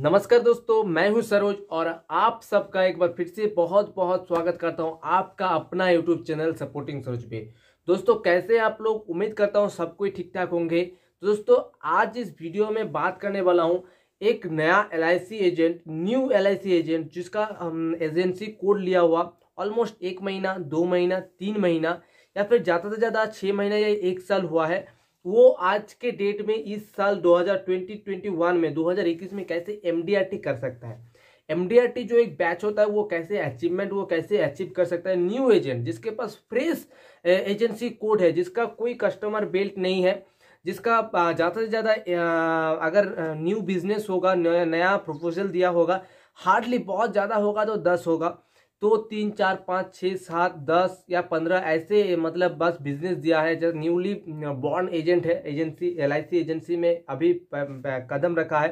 नमस्कार दोस्तों मैं हूं सरोज और आप सबका एक बार फिर से बहुत बहुत स्वागत करता हूं आपका अपना यूट्यूब चैनल सपोर्टिंग सरोज पे दोस्तों कैसे आप लोग उम्मीद करता हूं सब कोई ठीक ठाक होंगे तो दोस्तों आज इस वीडियो में बात करने वाला हूं एक नया L agent new L agent जिसका एजेंसी कोड लिया हुआ ऑलमोस्ट एक महीना दो महीना तीन महीना या फिर ज़्यादा से ज़्यादा छः महीना या एक साल हुआ है वो आज के डेट में इस साल 2020-21 में 2021 में कैसे एम कर सकता है एम जो एक बैच होता है वो कैसे अचीवमेंट वो कैसे अचीव कर सकता है न्यू एजेंट जिसके पास फ्रेश एजेंसी कोड है जिसका कोई कस्टमर बेल्ट नहीं है जिसका ज़्यादा से ज़्यादा अगर न्यू बिजनेस होगा नया प्रपोजल दिया होगा हार्डली बहुत ज़्यादा होगा तो दस होगा तो तीन चार पाँच छः सात दस या पंद्रह ऐसे मतलब बस बिजनेस दिया है जब न्यूली बॉन्ड एजेंट है एजेंसी एल एजेंसी में अभी कदम रखा है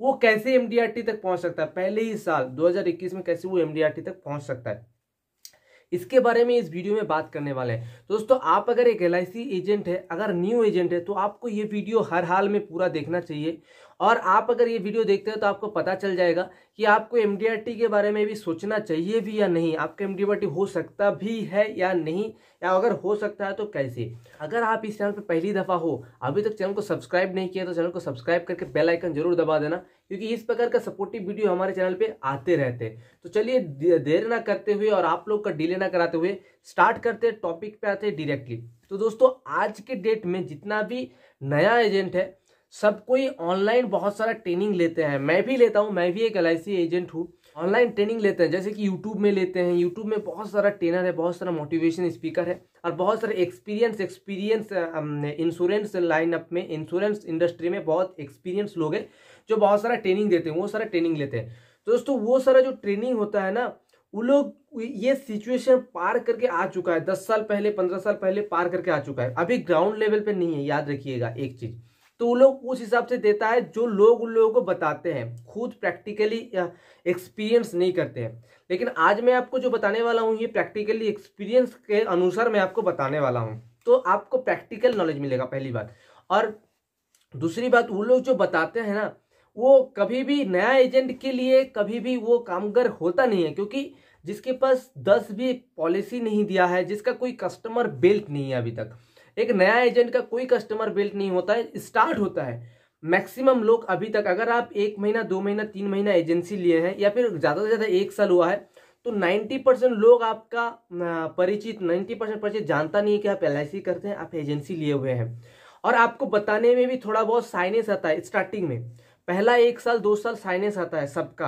वो कैसे एम तक पहुंच सकता है पहले ही साल 2021 में कैसे वो एम तक पहुंच सकता है इसके बारे में इस वीडियो में बात करने वाले हैं तो दोस्तों आप अगर एक एल एजेंट है अगर न्यू एजेंट है तो आपको ये वीडियो हर हाल में पूरा देखना चाहिए और आप अगर ये वीडियो देखते हो तो आपको पता चल जाएगा कि आपको एम के बारे में भी सोचना चाहिए भी या नहीं आपका एम हो सकता भी है या नहीं या अगर हो सकता है तो कैसे अगर आप इस चैनल पर पहली दफ़ा हो अभी तक चैनल को सब्सक्राइब नहीं किया तो चैनल को सब्सक्राइब करके बेल आइकन जरूर दबा देना क्योंकि इस प्रकार का सपोर्टिव वीडियो हमारे चैनल पर आते रहते हैं तो चलिए देर ना करते हुए और आप लोग का डिले ना कराते हुए स्टार्ट करते टॉपिक पर आते डायरेक्टली तो दोस्तों आज के डेट में जितना भी नया एजेंट है सब कोई ऑनलाइन बहुत सारा ट्रेनिंग लेते हैं मैं भी लेता हूँ मैं भी एक एल एजेंट हूँ ऑनलाइन ट्रेनिंग लेते हैं जैसे कि यूट्यूब में लेते हैं यूट्यूब में बहुत सारा ट्रेनर है बहुत सारा मोटिवेशन स्पीकर है और बहुत सारे एक्सपीरियंस एक्सपीरियंस इंश्योरेंस लाइनअप में इंश्योरेंस इंडस्ट्री में बहुत एक्सपीरियंस लोग हैं जो बहुत सारा ट्रेनिंग देते हैं वो सारा ट्रेनिंग लेते हैं तो दोस्तों वो सारा जो ट्रेनिंग होता है ना वो लोग ये सिचुएशन पार करके आ चुका है दस साल पहले पंद्रह साल पहले पार करके आ चुका है अभी ग्राउंड लेवल पर नहीं है याद रखिएगा एक चीज़ तो वो लोग उस हिसाब से देता है जो लोग उन लोगों को बताते हैं खुद प्रैक्टिकली एक्सपीरियंस नहीं करते हैं लेकिन आज मैं आपको जो बताने वाला हूँ ये प्रैक्टिकली एक्सपीरियंस के अनुसार मैं आपको बताने वाला हूँ तो आपको प्रैक्टिकल नॉलेज मिलेगा पहली बात और दूसरी बात वो लोग जो बताते हैं ना वो कभी भी नया एजेंट के लिए कभी भी वो कामगर होता नहीं है क्योंकि जिसके पास दस भी पॉलिसी नहीं दिया है जिसका कोई कस्टमर बेल्ट नहीं है अभी तक एक नया एजेंट का कोई कस्टमर बिल्ट नहीं होता है स्टार्ट होता है मैक्सिमम लोग अभी तक अगर आप एक महीना दो महीना तीन महीना एजेंसी लिए हैं या फिर ज़्यादा से ज़्यादा एक साल हुआ है तो 90 परसेंट लोग आपका परिचित 90 परसेंट परिचित जानता नहीं है कि आप एल करते हैं आप एजेंसी लिए हुए हैं और आपको बताने में भी थोड़ा बहुत साइनेस आता है स्टार्टिंग में पहला एक साल दो साल साइनेस आता है सबका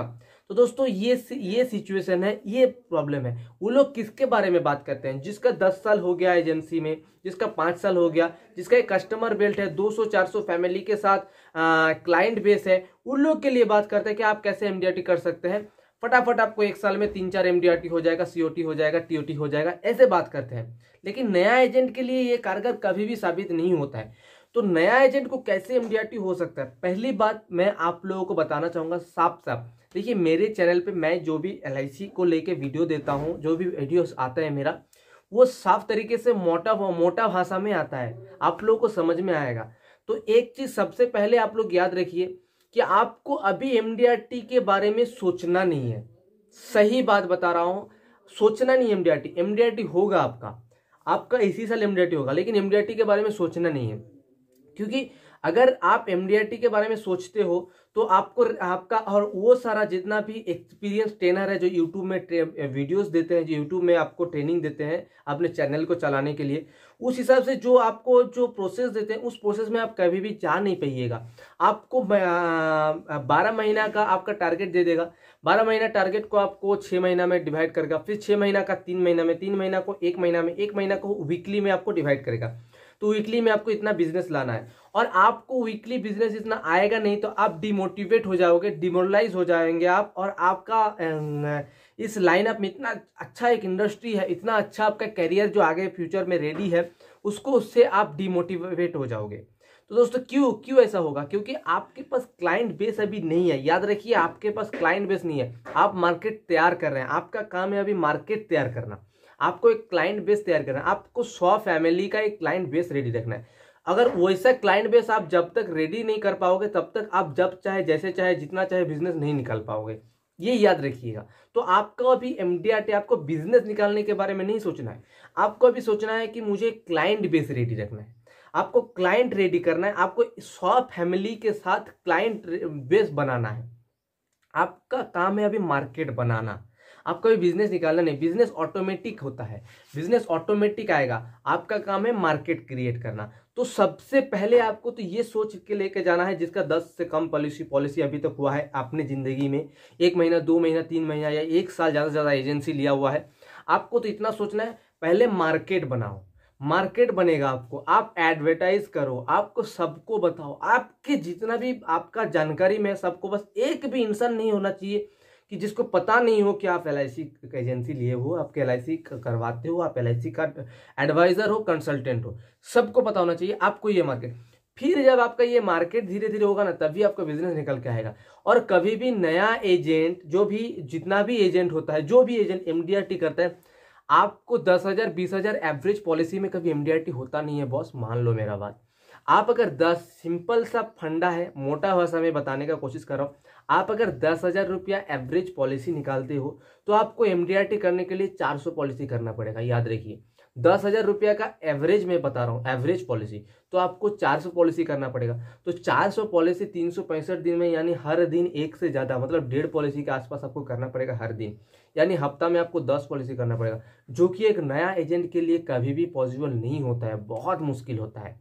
तो दोस्तों ये ये सिचुएशन है ये प्रॉब्लम है वो लोग किसके बारे में बात करते हैं जिसका दस साल हो गया एजेंसी में जिसका पाँच साल हो गया जिसका एक कस्टमर बेल्ट है 200-400 फैमिली के साथ क्लाइंट बेस है उन लोग के लिए बात करते हैं कि आप कैसे एम कर सकते हैं फटाफट आपको एक साल में तीन चार एम हो जाएगा सी हो जाएगा टी हो जाएगा ऐसे बात करते हैं लेकिन नया एजेंट के लिए ये कारगर कभी भी साबित नहीं होता है तो नया एजेंट को कैसे एमडीआरटी हो सकता है पहली बात मैं आप लोगों को बताना चाहूँगा साफ साफ देखिए मेरे चैनल पे मैं जो भी एल को लेके वीडियो देता हूँ जो भी वीडियोस आता है मेरा वो साफ तरीके से मोटा मोटा भाषा में आता है आप लोगों को समझ में आएगा तो एक चीज़ सबसे पहले आप लोग याद रखिए कि आपको अभी एम के बारे में सोचना नहीं है सही बात बता रहा हूँ सोचना नहीं एम डी होगा आपका आपका इसी साल एम होगा लेकिन एम के बारे में सोचना नहीं है क्योंकि अगर आप एम के बारे में सोचते हो तो आपको आपका और वो सारा जितना भी एक्सपीरियंस ट्रेनर है जो यूट्यूब में वीडियोस देते हैं जो यूट्यूब में आपको ट्रेनिंग देते हैं अपने चैनल को चलाने के लिए उस हिसाब से जो आपको जो प्रोसेस देते हैं उस प्रोसेस में आप कभी भी जा नहीं पाइएगा आपको बारह महीना का आपका टारगेट दे देगा बारह महीना टारगेट को आपको छः महीना में डिवाइड करेगा फिर छः महीना का तीन महीना में तीन महीना को एक महीना में एक महीना को वीकली में आपको डिवाइड करेगा तो वीकली में आपको इतना बिजनेस लाना है और आपको वीकली बिजनेस इतना आएगा नहीं तो आप डिमोटिवेट हो जाओगे डिमोरलाइज हो जाएंगे आप और आपका इस लाइनअप में इतना अच्छा एक इंडस्ट्री है इतना अच्छा आपका करियर जो आगे फ्यूचर में रेडी है उसको उससे आप डिमोटिवेट हो जाओगे तो दोस्तों क्यों क्यों ऐसा होगा क्योंकि आपके पास क्लाइंट बेस अभी नहीं है याद रखिए आपके पास क्लाइंट बेस नहीं है आप मार्केट तैयार कर रहे हैं आपका काम है अभी मार्केट तैयार करना आपको एक क्लाइंट बेस तैयार करना है आपको सौ फैमिली का एक क्लाइंट बेस रेडी रखना है अगर वैसा क्लाइंट बेस आप जब तक रेडी नहीं कर पाओगे तब तक आप जब चाहे जैसे चाहे जितना चाहे बिजनेस नहीं निकाल पाओगे ये याद रखिएगा तो आपका अभी एम आपको बिजनेस निकालने के बारे में नहीं सोचना है आपको अभी सोचना है कि मुझे क्लाइंट बेस रेडी रखना है आपको क्लाइंट रेडी करना है आपको सौ फैमिली के साथ क्लाइंट बेस बनाना है आपका काम है अभी मार्केट बनाना आपका भी बिजनेस निकालना नहीं बिजनेस ऑटोमेटिक होता है बिजनेस ऑटोमेटिक आएगा आपका काम है मार्केट क्रिएट करना तो सबसे पहले आपको तो ये सोच के लेके जाना है जिसका दस से कम पॉलिसी पॉलिसी अभी तक हुआ है आपने ज़िंदगी में एक महीना दो महीना तीन महीना या एक साल ज़्यादा से ज़्यादा एजेंसी लिया हुआ है आपको तो इतना सोचना है पहले मार्केट बनाओ मार्केट बनेगा आपको आप एडवर्टाइज करो आपको सबको बताओ आपके जितना भी आपका जानकारी में सबको बस एक भी इंसान नहीं होना चाहिए कि जिसको पता नहीं हो कि आप एल एजेंसी लिए हो आपके एल करवाते हो आप एल का एडवाइज़र हो कंसल्टेंट हो सबको पता होना चाहिए आपको ये मार्केट फिर जब आपका ये मार्केट धीरे धीरे होगा ना तभी आपका बिजनेस निकल के आएगा और कभी भी नया एजेंट जो भी जितना भी एजेंट होता है जो भी एजेंट एम करता है आपको दस हज़ार बीस हज़ार एवरेज पॉलिसी में कभी एम होता नहीं है बॉस मान लो मेरा बात आप अगर दस सिंपल सा फंडा है मोटा भाषा में बताने का कोशिश कर रहा हूँ आप अगर दस हज़ार रुपया एवरेज पॉलिसी निकालते हो तो आपको एम करने के लिए चार सौ पॉलिसी करना पड़ेगा याद रखिए दस हज़ार रुपया का एवरेज मैं बता रहा हूँ एवरेज पॉलिसी तो आपको चार सौ पॉलिसी करना पड़ेगा तो चार सौ पॉलिसी तीन सौ पैंसठ दिन में यानी हर दिन एक से ज़्यादा मतलब डेढ़ पॉलिसी के आसपास आपको करना पड़ेगा हर दिन यानी हफ्ता में आपको दस पॉलिसी करना पड़ेगा जो कि एक नया एजेंट के लिए कभी भी पॉसिबल नहीं होता है बहुत मुश्किल होता है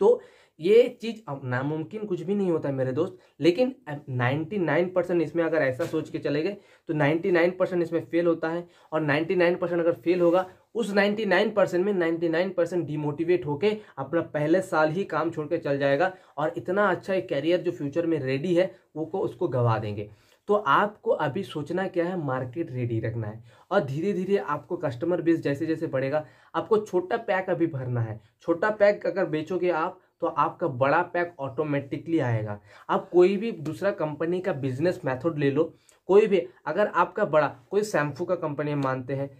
तो ये चीज़ अब नामुमकिन कुछ भी नहीं होता है मेरे दोस्त लेकिन 99 परसेंट इसमें अगर ऐसा सोच के चले गए तो 99 परसेंट इसमें फेल होता है और 99 परसेंट अगर फेल होगा उस 99 परसेंट में 99 परसेंट डिमोटिवेट होके अपना पहले साल ही काम छोड़ के चल जाएगा और इतना अच्छा एक कैरियर जो फ्यूचर में रेडी है वो को उसको गवा देंगे तो आपको अभी सोचना क्या है मार्केट रेडी रखना है और धीरे धीरे आपको कस्टमर बेस जैसे जैसे बढ़ेगा आपको छोटा पैक अभी भरना है छोटा पैक अगर बेचोगे आप तो आपका बड़ा पैक ऑटोमेटिकली आएगा आप कोई भी दूसरा कंपनी का बिजनेस मेथड ले लो कोई भी अगर आपका बड़ा कोई शैम्पू का कंपनी मानते हैं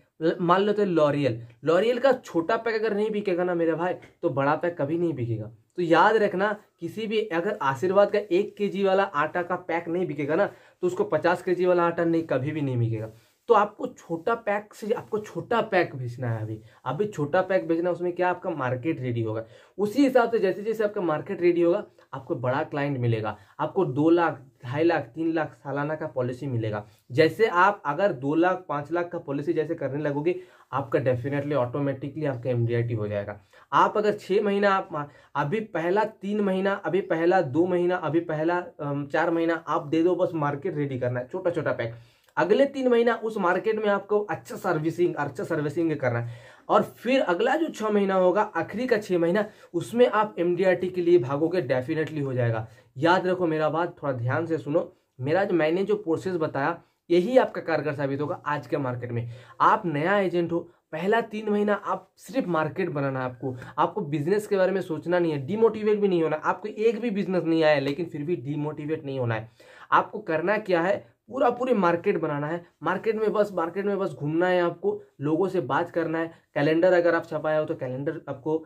मान लेते हैं लॉरियल लॉरियल का छोटा पैक अगर नहीं बिकेगा ना मेरे भाई तो बड़ा पैक कभी नहीं बिकेगा तो याद रखना किसी भी अगर आशीर्वाद का एक के वाला आटा का पैक नहीं बिकेगा ना तो उसको पचास के वाला आटा नहीं कभी भी नहीं बिकेगा तो आपको छोटा पैक से आपको छोटा पैक भेजना है अभी अभी छोटा पैक भेजना उसमें क्या आपका मार्केट रेडी होगा उसी हिसाब से जैसे जैसे आपका मार्केट रेडी होगा आपको बड़ा क्लाइंट मिलेगा आपको दो लाख ढाई लाख तीन लाख सालाना का पॉलिसी मिलेगा जैसे आप अगर दो लाख पाँच लाख का पॉलिसी जैसे करने लगोगे आपका डेफिनेटली ऑटोमेटिकली आपका एम हो जाएगा आप अगर छः महीना आप अभी पहला तीन महीना अभी पहला दो महीना अभी पहला चार महीना आप दे दो बस मार्केट रेडी करना है छोटा छोटा पैक अगले तीन महीना उस मार्केट में आपको अच्छा सर्विसिंग अच्छा सर्विसिंग करना है और फिर अगला जो छः महीना होगा आखिरी का छः महीना उसमें आप एम के लिए भागोगे डेफिनेटली हो जाएगा याद रखो मेरा बात थोड़ा ध्यान से सुनो मेरा जो मैंने जो प्रोसेस बताया यही आपका कारगर साबित होगा आज के मार्केट में आप नया एजेंट हो पहला तीन महीना आप सिर्फ मार्केट बनाना है आपको आपको बिजनेस के बारे में सोचना नहीं है डीमोटिवेट भी नहीं होना आपको एक भी बिजनेस नहीं आया लेकिन फिर भी डीमोटिवेट नहीं होना है आपको करना क्या है पूरा पूरे मार्केट बनाना है मार्केट में बस मार्केट में बस घूमना है आपको लोगों से बात करना है कैलेंडर अगर आप छपाया हो तो कैलेंडर आपको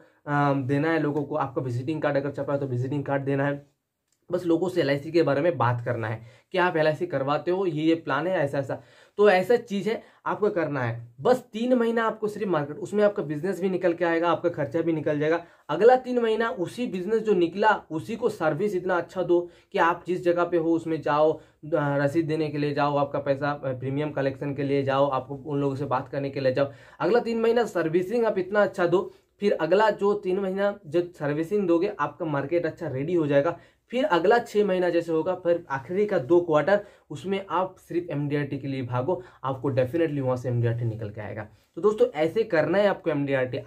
देना है लोगों को आपका विजिटिंग कार्ड अगर छपाया हो तो विजिटिंग कार्ड देना है बस लोगों से एल के बारे में बात करना है कि आप एल करवाते हो ये ये प्लान है ऐसा ऐसा तो ऐसा चीज़ है आपको करना है बस तीन महीना आपको सिर्फ मार्केट उसमें आपका बिजनेस भी निकल के आएगा आपका खर्चा भी निकल जाएगा अगला तीन महीना उसी बिजनेस जो निकला उसी को सर्विस इतना अच्छा दो कि आप जिस जगह पे हो उसमें जाओ रसीद देने के लिए जाओ आपका पैसा प्रीमियम कलेक्शन के लिए जाओ आपको उन लोगों से बात करने के लिए जाओ अगला तीन महीना सर्विसिंग आप इतना अच्छा दो फिर अगला जो तीन महीना जब सर्विसिंग दोगे आपका मार्केट अच्छा रेडी हो जाएगा फिर अगला छः महीना जैसे होगा फिर आखिरी का दो क्वार्टर उसमें आप सिर्फ एम के लिए भागो आपको डेफिनेटली वहाँ से एम निकल के आएगा तो दोस्तों ऐसे करना है आपको एम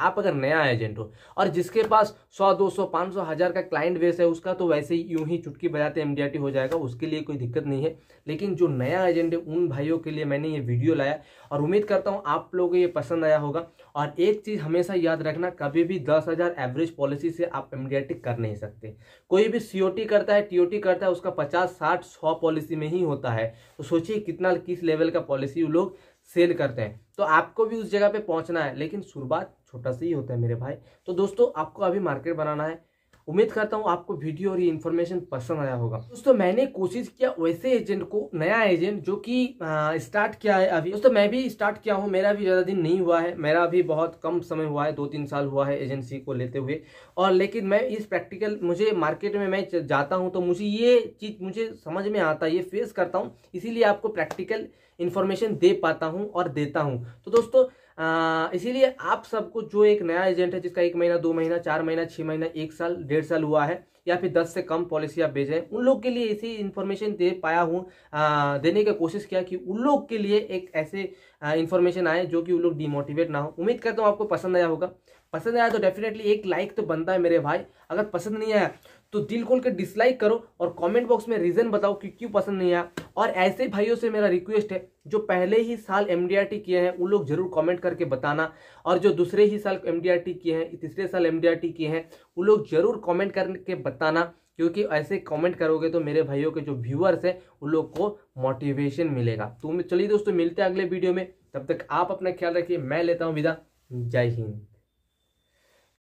आप अगर नया एजेंट हो और जिसके पास सौ दो सौ पाँच सौ हज़ार का क्लाइंट बेस है उसका तो वैसे ही यूं ही चुटकी बजाते एम हो जाएगा उसके लिए कोई दिक्कत नहीं है लेकिन जो नया एजेंट है उन भाइयों के लिए मैंने ये वीडियो लाया और उम्मीद करता हूँ आप लोगों को ये पसंद आया होगा और एक चीज़ हमेशा याद रखना कभी भी दस हज़ार एवरेज पॉलिसी से आप इमीडिएटिक कर नहीं सकते कोई भी सीओटी करता है टीओटी करता है उसका पचास साठ सौ पॉलिसी में ही होता है तो सोचिए कितना किस लेवल का पॉलिसी वो लोग सेल करते हैं तो आपको भी उस जगह पे पहुंचना है लेकिन शुरुआत छोटा सा ही होता है मेरे भाई तो दोस्तों आपको अभी मार्केट बनाना है उम्मीद करता हूँ आपको वीडियो और ये इन्फॉर्मेशन पसंद आया होगा दोस्तों मैंने कोशिश किया वैसे एजेंट को नया एजेंट जो कि स्टार्ट किया है अभी दोस्तों मैं भी स्टार्ट किया हूँ मेरा भी ज़्यादा दिन नहीं हुआ है मेरा भी बहुत कम समय हुआ है दो तीन साल हुआ है एजेंसी को लेते हुए और लेकिन मैं इस प्रैक्टिकल मुझे मार्केट में मैं जाता हूँ तो मुझे ये चीज़ मुझे समझ में आता है ये फेस करता हूँ इसीलिए आपको प्रैक्टिकल इन्फॉर्मेशन दे पाता हूँ और देता हूँ तो दोस्तों इसीलिए आप सबको जो एक नया एजेंट है जिसका एक महीना दो महीना चार महीना छः महीना एक साल डेढ़ साल हुआ है या फिर दस से कम पॉलिसी आप भेजें उन लोग के लिए ऐसी इन्फॉर्मेशन दे पाया हूँ देने की कोशिश किया कि उन लोग के लिए एक ऐसे इन्फॉर्मेशन आए जो कि उन लोग डिमोटिवेट ना हो उम्मीद करता हूँ आपको पसंद आया होगा पसंद आया तो डेफिनेटली एक लाइक तो बनता है मेरे भाई अगर पसंद नहीं आया तो दिल खोल के डिसलाइक करो और कमेंट बॉक्स में रीज़न बताओ कि क्यों पसंद नहीं आया और ऐसे भाइयों से मेरा रिक्वेस्ट है जो पहले ही साल एम किए हैं उन लोग जरूर कमेंट करके बताना और जो दूसरे ही साल एम किए हैं तीसरे साल एम किए हैं उन लोग जरूर कॉमेंट करके बताना क्योंकि ऐसे कमेंट करोगे तो मेरे भाइयों के जो व्यूअर्स हैं उन लोग को मोटिवेशन मिलेगा तो चलिए दोस्तों मिलते हैं अगले वीडियो में तब तक आप अपना ख्याल रखिए मैं लेता हूँ विदा जय हिंद